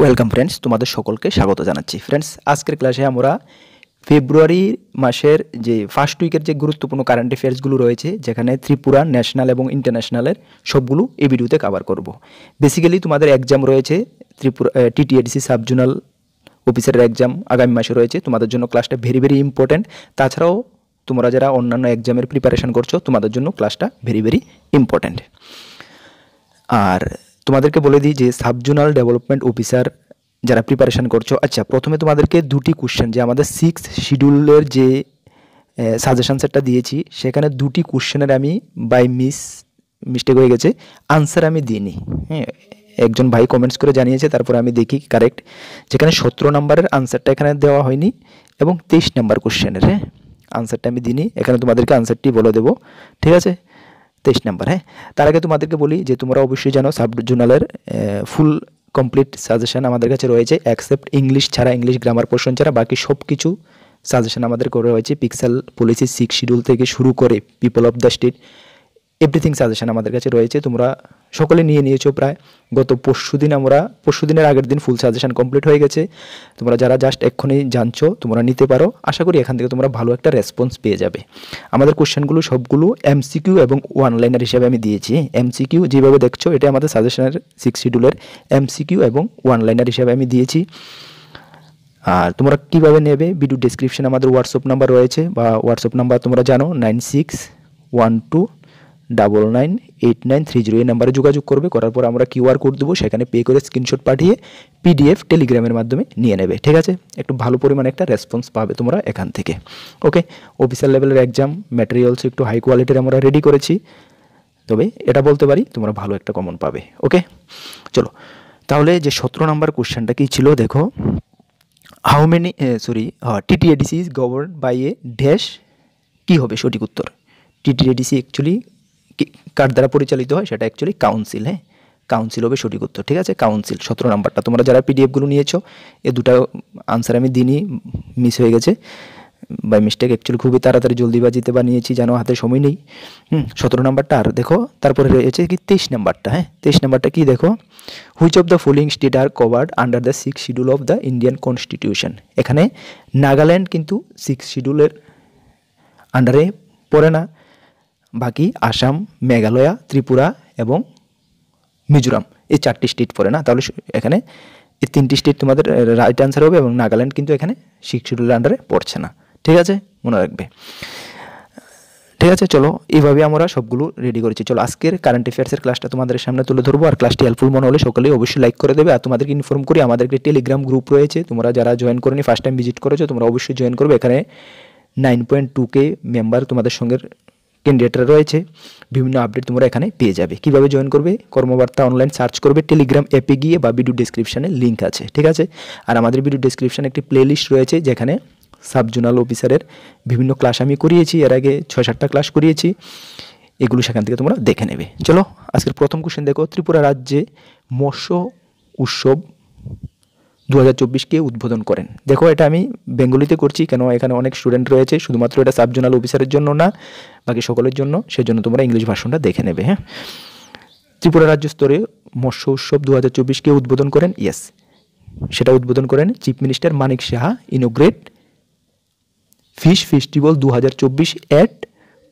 Welcome friends তোমাদের সকলকে স্বাগত জানাচ্ছি ফ্রেন্ডস আজকের ক্লাসে আমরা ফেব্রুয়ারি মাসের যে ফার্স্ট উইকের যে গুরুত্বপূর্ণ কারেন্ট অ্যাফেয়ার্সগুলো রয়েছে যেখানে ত্রিপুরা ন্যাশনাল এবং ইন্টারন্যাশনালের সবগুলো এই ভিডিওতে কাভার করব বেসিক্যালি তোমাদের এক্সাম রয়েছে ত্রিপুরা টিটিএডিসি সাবজোনাল অফিসারের এক্সাম আগামী মাসে রয়েছে তোমাদের জন্য ক্লাসটা ভেরি ভেরি ইম্পর্ট্যান্ট তাছাড়াও তোমরা যারা অন্যান্য এক্সামের প্রিপারেশান করছো তোমাদের জন্য ক্লাসটা ভেরি ভেরি ইম্পর্ট্যান্ট আর তোমাদেরকে বলে দিই যে সাবজোনাল ডেভেলপমেন্ট অফিসার যারা প্রিপারেশান করছো আচ্ছা প্রথমে তোমাদেরকে দুটি কোশ্চেন যে আমাদের সিক্স শিডিউলের যে সাজেশান সেটটা দিয়েছি সেখানে দুটি কোশ্চেনের আমি বাই মিস মিস্টেক হয়ে গেছে আনসার আমি দিইনি হ্যাঁ একজন ভাই কমেন্টস করে জানিয়েছে তারপর আমি দেখি কারেক্ট যেখানে সতেরো নম্বরের আনসারটা এখানে দেওয়া হয়নি এবং তেইশ নম্বর কোশ্চেনের হ্যাঁ আনসারটা আমি দিইনি এখানে তোমাদেরকে আনসারটি বলে দেবো ঠিক আছে তেইশ নাম্বার হ্যাঁ তার আগে তোমাদেরকে বলি যে তোমরা অবশ্যই জানো সাব জোনালের ফুল কমপ্লিট সাজেশান আমাদের কাছে রয়েছে অ্যাকসেপ্ট ইংলিশ ছাড়া ইংলিশ গ্রামার পোর্শন ছাড়া বাকি সব কিছু সাজেশান আমাদের করে রয়েছে পিক্সেল পলিসি সিক্স শিডিউল থেকে শুরু করে people of the state everything suggestion আমাদের কাছে রয়েছে তোমরা সকলে নিয়ে নিয়েছো প্রায় গত পরশু দিন আমরা পরশু দিনের আগের দিন ফুল সাজেশান কমপ্লিট হয়ে গেছে তোমরা যারা জাস্ট এক্ষুনি জানছো তোমরা নিতে পারো আশা করি এখান থেকে তোমরা ভালো একটা রেসপন্স পেয়ে যাবে আমাদের কোশ্চেনগুলো সবগুলো এমসিকিউ এবং ওয়ান লাইনার হিসেবে আমি দিয়েছি এমসিকিউ যেভাবে দেখছো এটা আমাদের সাজেশনের সিক্স শিডিউলের এমসিকিউ এবং ওয়ান লাইনার হিসেবে আমি দিয়েছি আর তোমরা কীভাবে নেবে ভিডিও ডিসক্রিপশানে আমাদের হোয়াটসঅ্যাপ নাম্বার রয়েছে বা হোয়াটসঅ্যাপ নাম্বার তোমরা জানো nine six one two double nine eight nine three zero এই নাম্বারে যোগাযোগ করবে করার পর আমরা কিউআর কোড দেবো সেখানে পে করে স্ক্রিনশট পাঠিয়ে পিডিএফ টেলিগ্রামের মাধ্যমে নিয়ে নেবে ঠিক আছে একটু ভালো পরিমাণে একটা রেসপন্স পাবে তোমরা এখান থেকে ওকে অফিসার লেভেলের এক্সাম ম্যাটেরিয়ালস একটু হাই কোয়ালিটির আমরা রেডি করেছি তবে এটা বলতে পারি তোমরা ভালো একটা কমন পাবে ওকে চলো তাহলে যে সতেরো নাম্বার কোশ্চেনটা কি ছিল দেখো how many sorry TTADC is govern by a dash কী হবে সঠিক উত্তর টিটিএডিসি অ্যাকচুয়ালি কার দ্বারা পরিচালিত হয় সেটা অ্যাকচুয়ালি কাউন্সিল হ্যাঁ কাউন্সিল হবে সঠিক উত্তর ঠিক আছে কাউন্সিল সতেরো নাম্বারটা তোমরা যারা পিডিএফগুলো নিয়েছো এ দুটো আনসার আমি দিনই মিস হয়ে গেছে বাই মিস্টেক অ্যাকচুয়ালি খুবই তাড়াতাড়ি জলদি বা নিয়েছি যেন হাতে সময় নেই হুম সতেরো নাম্বারটা আর দেখো তারপরে রয়েছে কি তেইশ নাম্বারটা হ্যাঁ তেইশ নাম্বারটা কি দেখো which of the following state are covered under the six schedule of the Indian constitution এখানে নাগাল্যান্ড কিন্তু সিক্স শিডিউলের আন্ডারে পড়ে না বাকি আসাম মেঘালয়া ত্রিপুরা এবং মিজোরাম এই চারটি স্টেট পড়ে না তাহলে এখানে এই তিনটি স্টেট তোমাদের রাইট অ্যান্সার হবে এবং নাগাল্যান্ড কিন্তু এখানে সিক্স শিডিউলের আন্ডারে পড়ছে না ঠিক আছে মনে রাখবে ঠিক আছে চলো এইভাবে আমরা সবগুলো রেডি করেছি চলো আজকের কারেন্ট অ্যাফেয়ার্সের ক্লাসটা তোমাদের সামনে তুলে ধরবো আর ক্লাসটি হেল্পফুল মনে হলে সকলেই অবশ্যই লাইক করে দেবে আর তোমাদেরকে ইনফর্ম করি আমাদের একটি টেলিগ্রাম গ্রুপ রয়েছে তোমরা যারা জয়েন করেনি ফার্স্ট টাইম ভিজিট করেছো তোমরা অবশ্যই জয়েন করবে এখানে nine point two K member তোমাদের সঙ্গে ক্যান্ডিডেটরা রয়েছে বিভিন্ন আপডেট তোমরা এখানে পেয়ে যাবে কিভাবে জয়েন করবে কর্মবার্তা অনলাইন সার্চ করবে টেলিগ্রাম অ্যাপে গিয়ে বা ভিডিও ডিসক্রিপশানে লিঙ্ক আছে ঠিক আছে আর আমাদের ভিডিও ডিসক্রিপশানে একটি প্লেলিস্ট রয়েছে যেখানে সাব জোনাল অফিসারের বিভিন্ন ক্লাস আমি করিয়েছি এর আগে ছয় সাতটা ক্লাস করিয়েছি এগুলো সেখান থেকে তোমরা দেখে নেবে চলো আজকের প্রথম কোশ্চেন দেখো ত্রিপুরা রাজ্যে মৎস্য উৎসব দু হাজার চব্বিশকে উদ্বোধন করেন দেখো এটা আমি বেঙ্গলিতে করছি কেন এখানে অনেক স্টুডেন্ট রয়েছে শুধুমাত্র এটা সাব জোনাল অফিসারের জন্য না বাকি সকলের জন্য সেজন্য তোমরা ইংলিশ ভাষণটা দেখে নেবে হ্যাঁ ত্রিপুরা রাজ্য স্তরে মৎস্য উৎসব দু হাজার চব্বিশকে উদ্বোধন করেন ইয়েস সেটা উদ্বোধন করেন chief minister Manik Saha inaugurate fish festival দু হাজার চব্বিশ at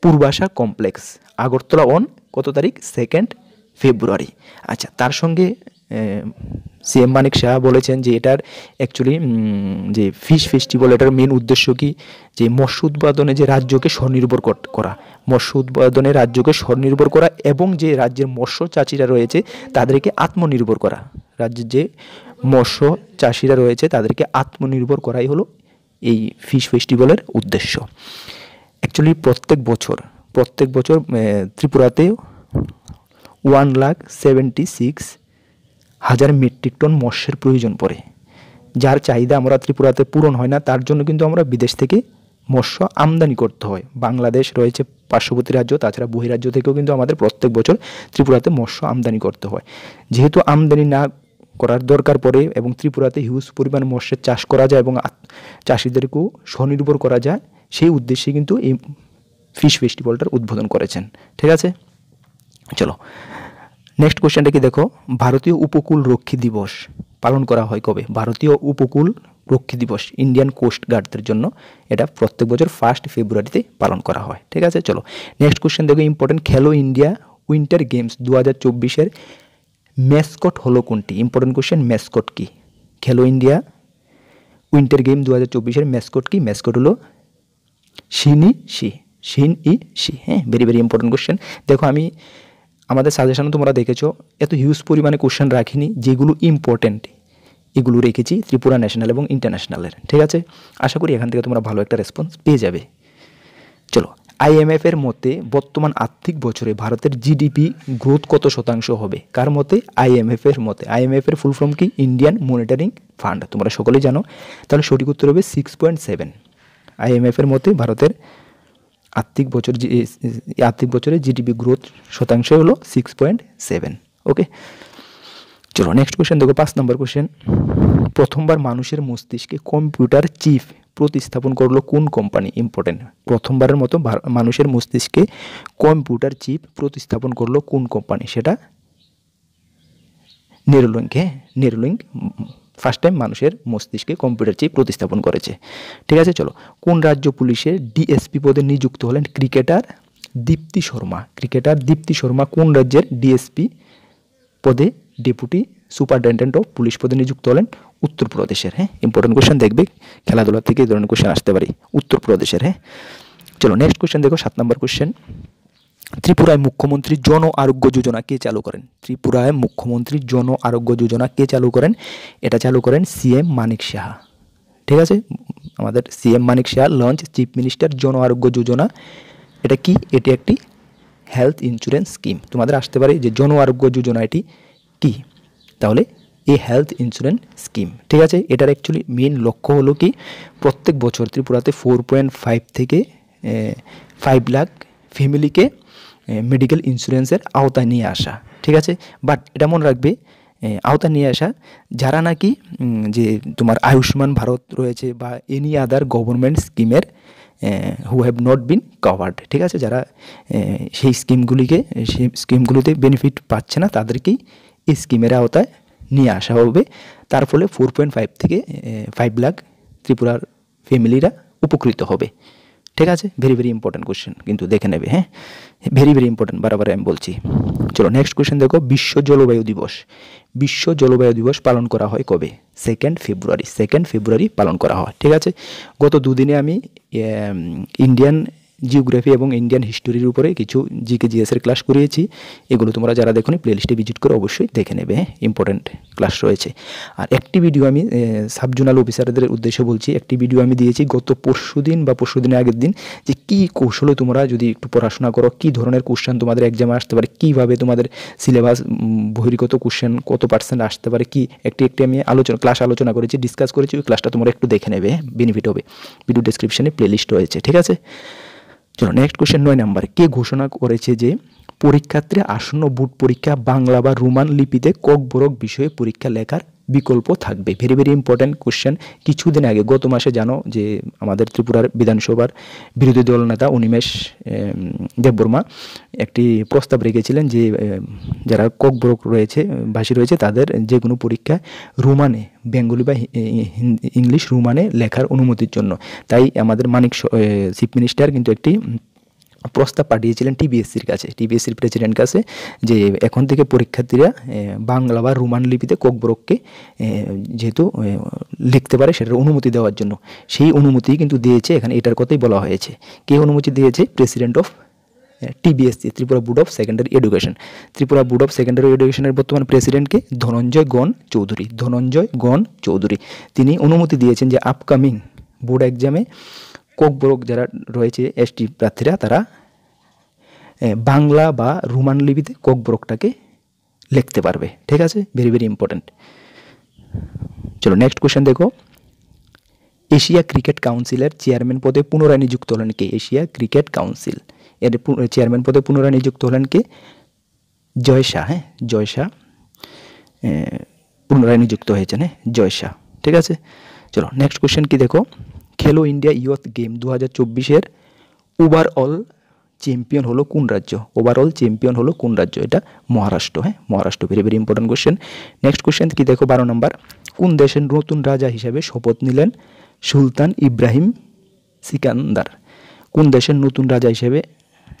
Purbasha complex Agartala on কত তারিখ সেকেন্ড ফেব্রুয়ারি আচ্ছা তার সঙ্গে সি এম মানিক শাহ বলেছেন যে এটার অ্যাকচুয়ালি যে ফিশ ফেস্টিভ্যাল এটার মেন উদ্দেশ্য কি যে মৎস্য উৎপাদনে যে রাজ্যকে স্বনির্ভর করা মৎস্য উৎপাদনে রাজ্যকে স্বনির্ভর করা এবং যে রাজ্যের মৎস্য চাষিরা রয়েছে তাদেরকে আত্মনির্ভর করা রাজ্যের যে মৎস্য চাষিরা রয়েছে তাদেরকে আত্মনির্ভর করাই হলো এই ফিশ ফেস্টিভ্যালের উদ্দেশ্য অ্যাকচুয়ালি প্রত্যেক বছর প্রত্যেক বছর ত্রিপুরাতে ওয়ান লাখ সেভেন্টি সিক্স হাজার মেট্রিক টন মৎস্যের প্রয়োজন পড়ে যার চাহিদা আমরা ত্রিপুরাতে পূরণ হয় না তার জন্য কিন্তু আমরা বিদেশ থেকে মৎস্য আমদানি করতে হয় বাংলাদেশ রয়েছে পার্শ্ববর্তী রাজ্য তাছাড়া বহিরাজ্য থেকেও কিন্তু আমাদের প্রত্যেক বছর ত্রিপুরাতে মৎস্য আমদানি করতে হয় যেহেতু আমদানি না করার দরকার পড়ে এবং ত্রিপুরাতে হিউজ পরিমাণ মৎস্যের চাষ করা যায় এবং চাষিদেরকেও স্বনির্ভর করা যায় সেই উদ্দেশ্যে কিন্তু এই ফিশ ফেস্টিভ্যালটার উদ্বোধন করেছেন ঠিক আছে চলো নেক্সট কোশ্চেনটা কি দেখো ভারতীয় উপকূল রক্ষী দিবস পালন করা হয় কবে ভারতীয় উপকূল রক্ষী দিবস ইন্ডিয়ান কোস্ট গার্ডদের জন্য এটা প্রত্যেক বছর ফার্স্ট ফেব্রুয়ারিতে পালন করা হয় ঠিক আছে চলো নেক্সট কোশ্চেন দেখো ইম্পর্টেন্ট খেলো ইন্ডিয়া উইন্টার গেমস দু হাজার চব্বিশের ম্যাসকট হলো কোনটি ইম্পর্টেন্ট কোশ্চেন ম্যাসকট কি খেলো ইন্ডিয়া উইন্টার গেম দু হাজার চব্বিশের ম্যাসকট কি ম্যাসকট হলো ই শি শিন ই শি হ্যাঁ ভেরি ভেরি ইম্পর্টেন্ট কোশ্চেন দেখো আমি আমাদের সাজেশানে তোমরা দেখেছো এত হিউজ পরিমাণে কোশ্চেন রাখিনি যেগুলো ইম্পর্টেন্ট এগুলো রেখেছি ত্রিপুরা ন্যাশনাল এবং ইন্টারন্যাশনালের ঠিক আছে আশা করি এখান থেকে তোমরা ভালো একটা রেসপন্স পেয়ে যাবে চলো আইএমএফ এর মতে বর্তমান আর্থিক বছরে ভারতের জিডিপি গ্রোথ কত শতাংশ হবে কার মতে আইএমএফ এর মতে আইএমএফ এর ফুল ফর্ম কি ইন্ডিয়ান মনিটারিং ফান্ড তোমরা সকলেই জানো তাহলে সঠিক উত্তর হবে সিক্স পয়েন্ট সেভেন আইএমএফ এর মতে ভারতের আর্থিক বছর আর্থিক বছরে জিডিপি গ্রোথ শতাংশ হলো সিক্স পয়েন্ট সেভেন ওকে চলো নেক্সট কোয়েশন দেখো পাঁচ নম্বর কোয়েশন প্রথমবার মানুষের মস্তিষ্কে কম্পিউটার চিপ প্রতিস্থাপন করলো কোন কোম্পানি ইম্পর্টেন্ট প্রথমবারের মতো মানুষের মস্তিষ্কে কম্পিউটার চিপ প্রতিস্থাপন করলো কোন কোম্পানি সেটা নেরোলিঙ্ক হ্যাঁ নেরোলিঙ্ক ফার্স্ট টাইম মানুষের মস্তিষ্কে কম্পিউটার চেয়ে প্রতিস্থাপন করেছে ঠিক আছে চলো কোন রাজ্য পুলিশের ডিএসপি পদে নিযুক্ত হলেন ক্রিকেটার দীপ্তি শর্মা ক্রিকেটার দীপ্তি শর্মা কোন রাজ্যের ডিএসপি পদে ডেপুটি সুপারিনটেন্ডেন্ট অফ পুলিশ পদে নিযুক্ত হলেন উত্তরপ্রদেশের হ্যাঁ ইম্পর্টেন্ট কোয়েশন দেখবে খেলাধুলা থেকে এই ধরনের কোয়েশন আসতে পারি উত্তরপ্রদেশের হ্যাঁ চলো নেক্সট কোয়েশ্চেন দেখো সাত নম্বর কোয়েশ্চেন ত্রিপুরায় মুখ্যমন্ত্রী জন আরোগ্য যোজনা কে চালু করেন ত্রিপুরায় মুখ্যমন্ত্রী জন আরোগ্য যোজনা কে চালু করেন এটা চালু করেন সিএম মানিক সাহা ঠিক আছে আমাদের CM Manik Saha launch chief minister Jan Arogya Yojana এটা কি এটি একটি হেলথ ইন্স্যুরেন্স স্কিম তোমাদের আসতে পারে যে জন আরোগ্য যোজনা এটি কি তাহলে এই হেলথ ইন্স্যুরেন্স স্কিম ঠিক আছে এটার অ্যাকচুয়ালি মেন লক্ষ্য হলো কি প্রত্যেক বছর ত্রিপুরাতে ফোর পয়েন্ট ফাইভ থেকে ফাইভ লাখ ফ্যামিলিকে মেডিকেল ইন্স্যুরেন্সের আওতায় নিয়ে আসা ঠিক আছে বাট এটা মনে রাখবে আওতা নিয়ে আসা যারা নাকি যে তোমার আয়ুষ্মান ভারত রয়েছে বা এনি আদার গভর্নমেন্ট স্কিমের who have not been covered ঠিক আছে যারা সেই স্কিমগুলিকে সেই স্কিমগুলিতে বেনিফিট পাচ্ছে না তাদেরকেই এই স্কিমের আওতায় নিয়ে আসা হবে তার ফলে ফোর পয়েন্ট ফাইভ থেকে ফাইভ লাখ ত্রিপুরার ফ্যামিলিরা উপকৃত হবে ঠিক আছে ভেরি ভেরি ইম্পর্টেন্ট কোশ্চেন কিন্তু দেখে নেবে হ্যাঁ ভেরি ভেরি ইম্পর্টেন্ট বারবার আমি বলছি চলো নেক্সট কোশ্চেন দেখো বিশ্ব জলবায়ু দিবস বিশ্ব জলবায়ু দিবস পালন করা হয় কবে সেকেন্ড ফেব্রুয়ারি সেকেন্ড ফেব্রুয়ারি পালন করা হয় ঠিক আছে গত দুদিনে আমি ইন্ডিয়ান জিওগ্রাফি এবং ইন্ডিয়ান হিস্টোরির উপরে কিছু জিকে জিএসের ক্লাস করিয়েছি এগুলো তোমরা যারা দেখো প্লেলিস্টে ভিজিট করে অবশ্যই দেখে নেবে হ্যাঁ ইম্পর্ট্যান্ট ক্লাস রয়েছে আর একটি ভিডিও আমি সাবজোনাল অফিসারদের উদ্দেশ্যে বলছি একটি ভিডিও আমি দিয়েছি গত পরশু দিন বা পরশু দিনের আগের দিন যে কি কৌশলে তোমরা যদি একটু পড়াশোনা করো কি ধরনের কোশ্চেন তোমাদের এক্সামে আসতে পারে কীভাবে তোমাদের সিলেবাস বহির্গত কোশ্চেন কত পার্সেন্ট আসতে পারে কি একটি একটি আমি আলোচনা ক্লাস আলোচনা করেছি ডিসকাস করেছি ওই ক্লাসটা তোমরা একটু দেখে নেবে বেনিফিট হ্যাঁ? হবে ভিডিও ডিসক্রিপশানে প্লেলিস্ট রয়েছে ঠিক আছে চলো নেক্সট কোয়েশ্চেন নয় নাম্বার কে ঘোষণা করেছে যে পরীক্ষার্থীরা আসন্ন বুট পরীক্ষা বাংলা বা রোমান লিপিতে কক বরক বিষয়ে পরীক্ষা লেখার বিকল্প থাকবে ভেরি ভেরি ইম্পর্ট্যান্ট কোশ্চেন কিছুদিন আগে গত মাসে জানো যে আমাদের ত্রিপুরার বিধানসভার বিরোধী দল নেতা অনিমেষ দেববর্মা একটি প্রস্তাব রেখেছিলেন যে যারা ককব্রক রয়েছে ভাষী রয়েছে তাদের যে কোনো পরীক্ষায় রোমানে বেঙ্গলি বা ইংলিশ রোমানে লেখার অনুমতির জন্য তাই আমাদের মানিক চিফ মিনিস্টার কিন্তু একটি প্রস্তাব পাঠিয়েছিলেন টিবিএসসির কাছে টিবিএসসির প্রেসিডেন্ট কাছে যে এখন থেকে পরীক্ষার্থীরা বাংলা বা রোমান লিপিতে কোকবরককে যেহেতু লিখতে পারে সেটার অনুমতি দেওয়ার জন্য সেই অনুমতি কিন্তু দিয়েছে এখানে এটার কথাই বলা হয়েছে কে অনুমতি দিয়েছে president of TBSE Tripura board of secondary education Tripura board of secondary এডুকেশনের বর্তমান প্রেসিডেন্টকে ধনঞ্জয় গণ চৌধুরী ধনঞ্জয় গণ চৌধুরী তিনি অনুমতি দিয়েছেন যে আপকামিং বোর্ড এক্সামে কোকবরক যারা রয়েছে এসটি প্রার্থীরা তারা বাংলা বা রোমান লিপিতে কোকবরকটাকে লিখতে পারবে ঠিক আছে ভেরি ভেরি ইম্পর্ট্যান্ট চলো নেক্সট কোয়েশ্চেন দেখো এশিয়া ক্রিকেট কাউন্সিলের চেয়ারম্যান পদে পুনরায় নিযুক্ত হলেন কে এশিয়া ক্রিকেট কাউন্সিল এর চেয়ারম্যান পদে পুনরায় নিযুক্ত হলেন কে জয়শাহ হ্যাঁ জয়শাহ পুনরায় নিযুক্ত হয়েছেন হ্যাঁ জয়শাহ ঠিক আছে চলো নেক্সট কোয়েশ্চেন কি দেখো খেলো ইন্ডিয়া ইয়থ গেম দু হাজার চব্বিশের ওভারঅল চ্যাম্পিয়ন হলো কোন রাজ্য ওভারঅল চ্যাম্পিয়ন হলো কোন রাজ্য এটা মহারাষ্ট্র হ্যাঁ Maharashtra very very important question next question কি দেখো বারো নম্বর কোন দেশের নতুন রাজা হিসেবে শপথ নিলেন সুলতান ইব্রাহিম সিকান্দার কোন দেশের নতুন রাজা হিসেবে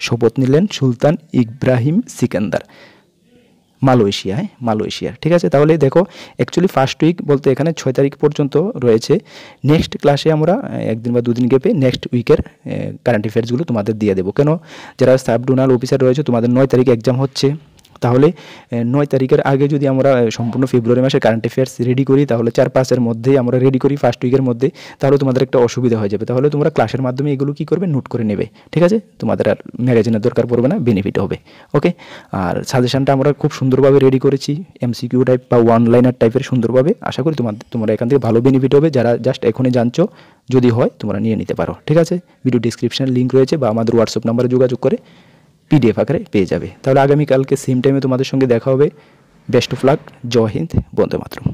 শপথ নিলেন সুলতান ইব্রাহিম সিকান্দার মালয়েশিয়ায় মালয়েশিয়া ঠিক আছে তাহলে দেখো অ্যাকচুয়ালি ফার্স্ট উইক বলতে এখানে ছয় তারিখ পর্যন্ত রয়েছে নেক্সট ক্লাসে আমরা একদিন বা দুদিন গেপে নেক্সট উইকের কারেন্ট অ্যাফেয়ার্সগুলো তোমাদের দিয়ে দেবো কেন যারা সাব ডোনাল অফিসার রয়েছে তোমাদের নয় তারিখ এক্সাম হচ্ছে তাহলে নয় তারিখের আগে যদি আমরা সম্পূর্ণ ফেব্রুয়ারি মাসের কারেন্ট অ্যাফেয়ার্স রেডি করি তাহলে চার পাঁচের মধ্যেই আমরা রেডি করি ফার্স্ট উইকের মধ্যে তাহলে তোমাদের একটা অসুবিধা হয়ে যাবে তাহলে তোমরা ক্লাসের মাধ্যমে এগুলো কী করবে নোট করে নেবে ঠিক আছে তোমাদের আর ম্যাগাজিনের দরকার পড়বে না বেনিফিট হবে ওকে আর সাজেশানটা আমরা খুব সুন্দরভাবে রেডি করেছি এমসিকিউ টাইপ বা ওয়ান লাইনার টাইপের সুন্দরভাবে আশা করি তোমাদের তোমরা এখান থেকে ভালো বেনিফিট হবে যারা জাস্ট এখনই জানছো যদি হয় তোমরা নিয়ে নিতে পারো ঠিক আছে ভিডিও ডিসক্রিপশান লিঙ্ক রয়েছে বা আমাদের হোয়াটসঅ্যাপ নাম্বারে যোগাযোগ করে পিডিএফ আকারে পেয়ে যাবে তাহলে আগামীকালকে সেম টাইমে তোমাদের সঙ্গে দেখা হবে best of luck Jai Hind Vande Mataram